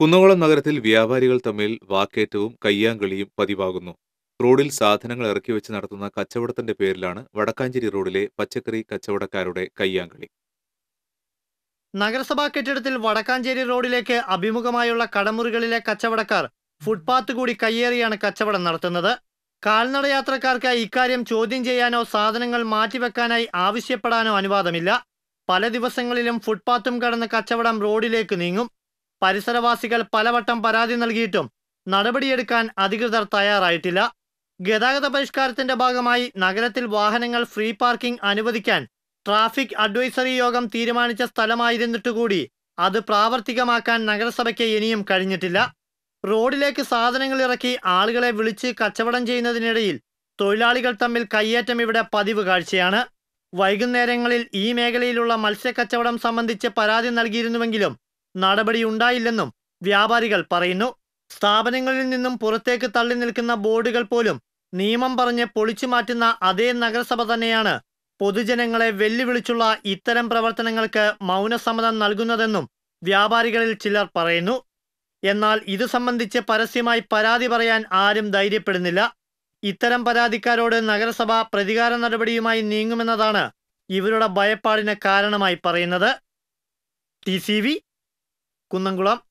കുന്നകുളം നഗരത്തിൽ വ്യാപാരികൾ തമ്മിൽ വാക്കേറ്റവും കയ്യാങ്കളിയും പതിവാകുന്നു റോഡിൽ സാധനങ്ങൾ ഇറക്കി വെച്ച് നടത്തുന്ന കച്ചവടത്തിന്റെ പേരിലാണ് വടക്കാഞ്ചേരി റോഡിലെ പച്ചക്കറി കച്ചവടക്കാരുടെ കയ്യാങ്കളി നഗരസഭാ കെട്ടിടത്തിൽ വടക്കാഞ്ചേരി റോഡിലേക്ക് അഭിമുഖമായുള്ള കടമുറികളിലെ കച്ചവടക്കാർ ഫുട്പാത്ത് കൂടി കയ്യേറിയാണ് കച്ചവടം നടത്തുന്നത് കാൽനടയാത്രക്കാർക്ക് ഇക്കാര്യം ചോദ്യം ചെയ്യാനോ സാധനങ്ങൾ മാറ്റിവെക്കാനായി ആവശ്യപ്പെടാനോ അനുവാദമില്ല പല ദിവസങ്ങളിലും ഫുട്പാത്തും കടന്ന് കച്ചവടം റോഡിലേക്ക് നീങ്ങും പരിസരവാസികൾ പലവട്ടം പരാതി നൽകിയിട്ടും നടപടിയെടുക്കാൻ അധികൃതർ തയ്യാറായിട്ടില്ല ഗതാഗത പരിഷ്കാരത്തിന്റെ ഭാഗമായി നഗരത്തിൽ വാഹനങ്ങൾ ഫ്രീ പാർക്കിംഗ് അനുവദിക്കാൻ ട്രാഫിക് അഡ്വൈസറി യോഗം തീരുമാനിച്ച സ്ഥലമായിരുന്നിട്ടുകൂടി അത് പ്രാവർത്തികമാക്കാൻ നഗരസഭയ്ക്ക് ഇനിയും കഴിഞ്ഞിട്ടില്ല റോഡിലേക്ക് സാധനങ്ങൾ ഇറക്കി ആളുകളെ വിളിച്ച് കച്ചവടം ചെയ്യുന്നതിനിടയിൽ തൊഴിലാളികൾ തമ്മിൽ കയ്യേറ്റം ഇവിടെ പതിവ് കാഴ്ചയാണ് വൈകുന്നേരങ്ങളിൽ ഈ മേഖലയിലുള്ള മത്സ്യക്കച്ചവടം സംബന്ധിച്ച് പരാതി നൽകിയിരുന്നുവെങ്കിലും നടപടിയുണ്ടായില്ലെന്നും വ്യാപാരികൾ പറയുന്നു സ്ഥാപനങ്ങളിൽ നിന്നും പുറത്തേക്ക് തള്ളി നിൽക്കുന്ന ബോർഡുകൾ പോലും നിയമം പറഞ്ഞ് പൊളിച്ചു മാറ്റുന്ന അതേ നഗരസഭ തന്നെയാണ് പൊതുജനങ്ങളെ വെല്ലുവിളിച്ചുള്ള ഇത്തരം പ്രവർത്തനങ്ങൾക്ക് മൗനസമ്മതം നൽകുന്നതെന്നും വ്യാപാരികളിൽ ചിലർ പറയുന്നു എന്നാൽ ഇത് സംബന്ധിച്ച് പരസ്യമായി പരാതി പറയാൻ ആരും ധൈര്യപ്പെടുന്നില്ല ഇത്തരം പരാതിക്കാരോട് നഗരസഭ പ്രതികാര നടപടിയുമായി നീങ്ങുമെന്നതാണ് ഇവരുടെ ഭയപ്പാടിന് കാരണമായി പറയുന്നത് ടി കുന്നംകുളം